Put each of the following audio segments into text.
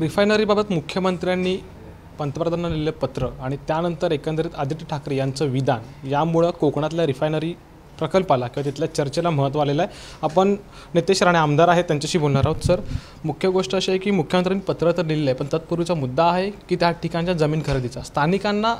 रिफायनरीबाबत मुख्यमंत्र्यांनी पंतप्रधानांना लिहिलेलं पत्र आणि त्यानंतर एकंदरीत आदित्य ठाकरे यांचं विधान यामुळं कोकणातल्या रिफायनरी प्रकल्पाला किंवा तिथल्या चर्चेला महत्त्व आलेलं आहे आपण नितेश राणे आमदार आहेत त्यांच्याशी बोलणार आहोत सर मुख्य गोष्ट अशी आहे की मुख्यमंत्र्यांनी पत्र तर लिहिलं आहे पण तत्पूर्वीचा मुद्दा आहे की त्या ठिकाणच्या जमीन खरेदीचा स्थानिकांना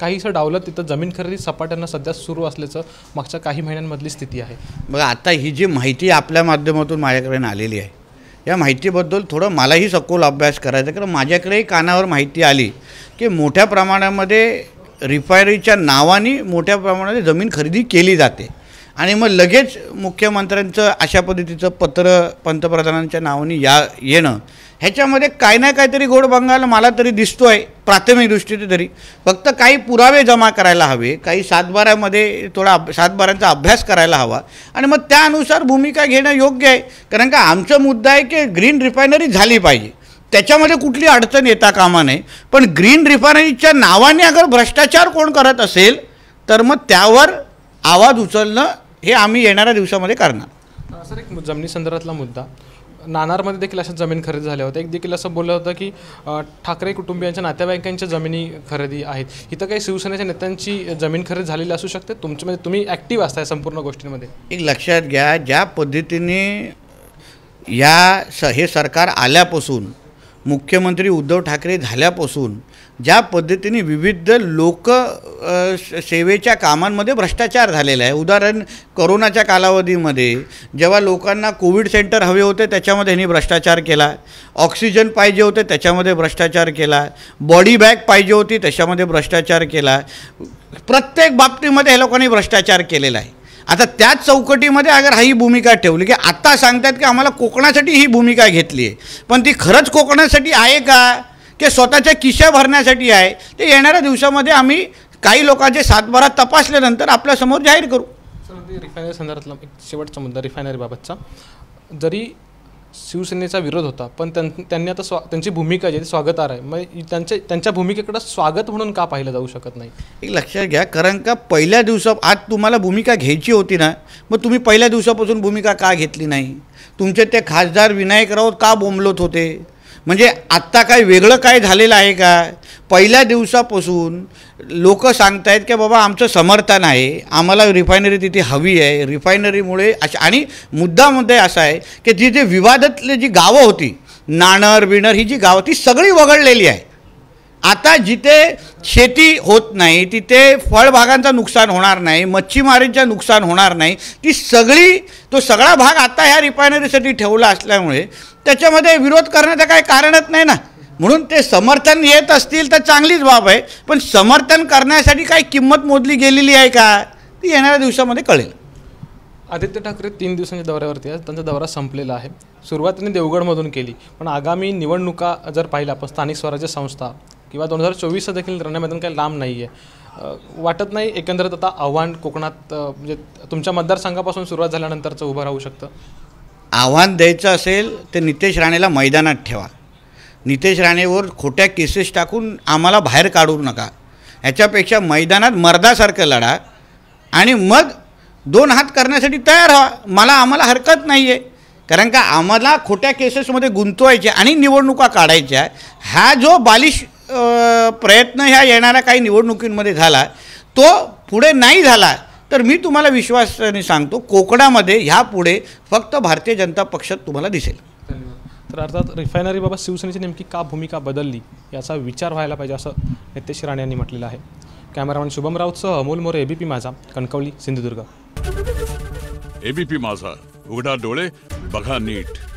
काहीसं डावलं तिथं जमीन खरेदी सपाट्यांना सध्या सुरू असल्याचं मागच्या काही महिन्यांमधली स्थिती आहे बघा आता ही जी माहिती आपल्या माध्यमातून माझ्याकडे आलेली आहे या माहितीबद्दल थोडं मलाही सखोल अभ्यास करायचा कारण माझ्याकडेही कानावर माहिती आली की मोठ्या प्रमाणामध्ये रिफायरीच्या नावाने मोठ्या प्रमाणात जमीन खरेदी केली जाते आणि मग लगेच मुख्यमंत्र्यांचं अशा पद्धतीचं पत्र पंतप्रधानांच्या नावाने या येणं ह्याच्यामध्ये काय ना काहीतरी गोड बंगाल मला तरी दिसतो आहे प्राथमिक दृष्टीने तरी फक्त काही पुरावे जमा करायला हवे काही सातबाऱ्यामध्ये थोडा सातबाऱ्यांचा सातबारांचा अभ्यास करायला हवा आणि मग त्यानुसार भूमिका घेणं योग्य आहे कारण का आमचा मुद्दा आहे की ग्रीन रिफायनरी झाली पाहिजे त्याच्यामध्ये कुठली अडचण येता कामा नये पण ग्रीन रिफायनरीच्या नावाने अगर भ्रष्टाचार कोण करत असेल तर मग त्यावर आवाज उचलणं हे आम्ही येणाऱ्या दिवसामध्ये करणार सर एक जमिनी संदर्भातला मुद्दा नानारमध्ये देखील अशा जमीन खरेदी झाल्या होत्या एक देखील असं बोललं होतं की ठाकरे कुटुंबियांच्या नातेवाईकांच्या जमिनी खरेदी आहेत इथं काही शिवसेनेच्या नेत्यांची जमीन खरेदी झालेली असू शकते तुमच्यामध्ये म्हणजे तुम्ही ॲक्टिव्ह असताय संपूर्ण गोष्टींमध्ये एक लक्षात घ्या ज्या पद्धतीने या स हे सरकार आल्यापासून मुख्यमंत्री उद्धव ठाकरे झाल्यापासून ज्या पद्धतीने विविध लोक सेवेच्या कामांमध्ये भ्रष्टाचार झालेला आहे उदाहरण करोनाच्या कालावधीमध्ये जेव्हा लोकांना कोविड सेंटर हवे होते त्याच्यामध्ये ह्यांनी भ्रष्टाचार केला ऑक्सिजन पाहिजे होते त्याच्यामध्ये भ्रष्टाचार केला बॉडी बॅग पाहिजे होती त्याच्यामध्ये भ्रष्टाचार केला प्रत्येक बाबतीमध्ये ह्या लोकांनी भ्रष्टाचार केलेला आहे आता त्याच चौकटीमध्ये अगर ही भूमिका ठेवली की आत्ता सांगतात की आम्हाला कोकणासाठी ही भूमिका घेतली आहे पण ती खरंच कोकणासाठी आहे का की स्वतःच्या किशा भरण्यासाठी आहे ते येणाऱ्या दिवसामध्ये आम्ही काही लोकांचे सातबारा तपासल्यानंतर आपल्यासमोर जाहीर करू रिफायनरी संदर्भातला एक शेवटचा मुद्दा रिफायनरीबाबतचा जरी शिवसेनेचा विरोध होता पण त्यांनी आता स्वा त्यांची भूमिका जी स्वागतार आहे मग त्यांच्या त्यांच्या भूमिकेकडं स्वागत म्हणून का पाहिलं जाऊ शकत नाही एक लक्षात घ्या कारण का पहिल्या दिवसा आज तुम्हाला भूमिका घ्यायची होती ना मग तुम्ही पहिल्या दिवसापासून भूमिका का घेतली नाही तुमचे ते खासदार विनायक राऊत का बोंबलत होते म्हणजे आत्ता काय वेगळं काय झालेलं आहे का पहिल्या दिवसापासून लोक सांगतायत की बाबा आमचं समर्थन आहे आम्हाला रिफायनरी तिथे हवी आहे रिफायनरीमुळे अशा आणि मुद्दा मुद्दे असा आहे की जी जे विवादातली जी गावं होती नाणर बिणर ही जी गावं ती सगळी वगळलेली आहे आता जिथे शेती होत नाही तिथे फळबागांचं नुकसान होणार नाही मच्छीमारींचं नुकसान होणार नाही ती सगळी तो सगळा भाग आता ह्या रिफायनरीसाठी ठेवला असल्यामुळे त्याच्यामध्ये विरोध करण्याचं काही कारणच नाही ना म्हणून ते समर्थन येत असतील तर चांगलीच बाब आहे पण समर्थन करण्यासाठी काही किंमत मोजली गेलेली आहे का ती येणाऱ्या दिवसामध्ये कळेल आदित्य ठाकरे तीन दिवसांच्या दौऱ्यावरती आहेत त्यांचा दौरा संपलेला आहे सुरुवात त्यांनी देवगडमधून केली पण आगामी निवडणुका जर पाहिल्या आपण स्थानिक स्वराज्य संस्था किंवा दोन हजार चोवीसचं देखील रणमैदान काही लांब नाही आहे वाटत नाही एकंदरीत आता आव्हान कोकणात म्हणजे तुमच्या मतदारसंघापासून सुरुवात झाल्यानंतरचं उभं राहू शकतं आव्हान द्यायचं असेल तर नितेश राणेला मैदानात ठेवा नितेश राणेवर खोट्या केसेस टाकून आम्हाला बाहेर काढू नका ह्याच्यापेक्षा मैदानात मर्दासारखं लढा आणि मग दोन हात करण्यासाठी तयार व्हा मला आम्हाला हरकत नाही आहे कारण का आम्हाला खोट्या केसेसमध्ये गुंतवायचे आणि निवडणुका काढायच्या हा जो बालिश प्रयत्न ह्या येणाऱ्या काही निवडणुकींमध्ये झाला तो पुढे नाही झाला तर मी तुम्हाला विश्वासाने सांगतो कोकणामध्ये ह्यापुढे फक्त भारतीय जनता पक्षात तुम्हाला दिसेल तर अर्थात रिफायनरीबाबत शिवसेनेची नेमकी का भूमिका बदलली याचा विचार व्हायला पाहिजे असं नितेश राणे यांनी म्हटलेलं आहे कॅमेरामॅन शुभम राऊतसह अमोल मोरे एबीपी माझा कणकवली सिंधुदुर्ग एबीपी माझा उघडा डोळे बघा नीट